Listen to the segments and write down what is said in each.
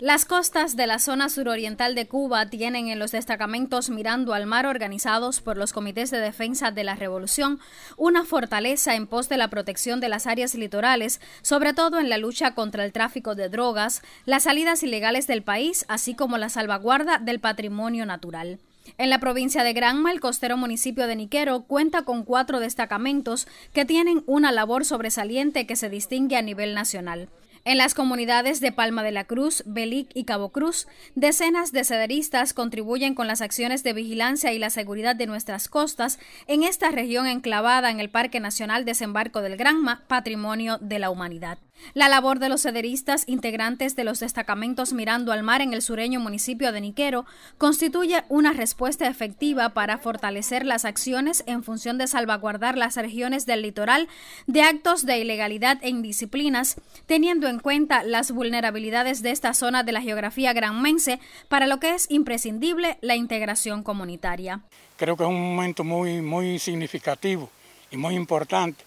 Las costas de la zona suroriental de Cuba tienen en los destacamentos mirando al mar organizados por los comités de defensa de la revolución una fortaleza en pos de la protección de las áreas litorales, sobre todo en la lucha contra el tráfico de drogas, las salidas ilegales del país, así como la salvaguarda del patrimonio natural. En la provincia de Granma, el costero municipio de Niquero cuenta con cuatro destacamentos que tienen una labor sobresaliente que se distingue a nivel nacional. En las comunidades de Palma de la Cruz, Belic y Cabo Cruz, decenas de cederistas contribuyen con las acciones de vigilancia y la seguridad de nuestras costas en esta región enclavada en el Parque Nacional Desembarco del Granma, patrimonio de la humanidad. La labor de los sederistas, integrantes de los destacamentos Mirando al Mar en el sureño municipio de Niquero, constituye una respuesta efectiva para fortalecer las acciones en función de salvaguardar las regiones del litoral de actos de ilegalidad e indisciplinas, teniendo en cuenta las vulnerabilidades de esta zona de la geografía granmense, para lo que es imprescindible la integración comunitaria. Creo que es un momento muy, muy significativo y muy importante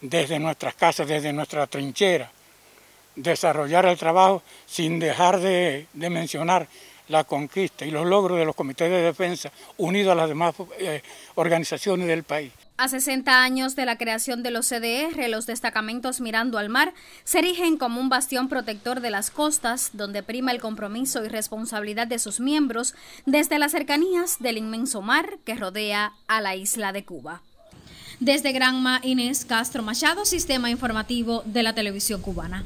desde nuestras casas, desde nuestra trinchera, desarrollar el trabajo sin dejar de, mencionar la conquista y los logros de los comités de defensa unidos a las demás eh, organizaciones del país. A 60 años de la creación de los CDR, los destacamentos Mirando al Mar se erigen como un bastión protector de las costas, donde prima el compromiso y responsabilidad de sus miembros desde las cercanías del inmenso mar que rodea a la isla de Cuba. Desde Granma, Inés Castro Machado, Sistema Informativo de la Televisión Cubana.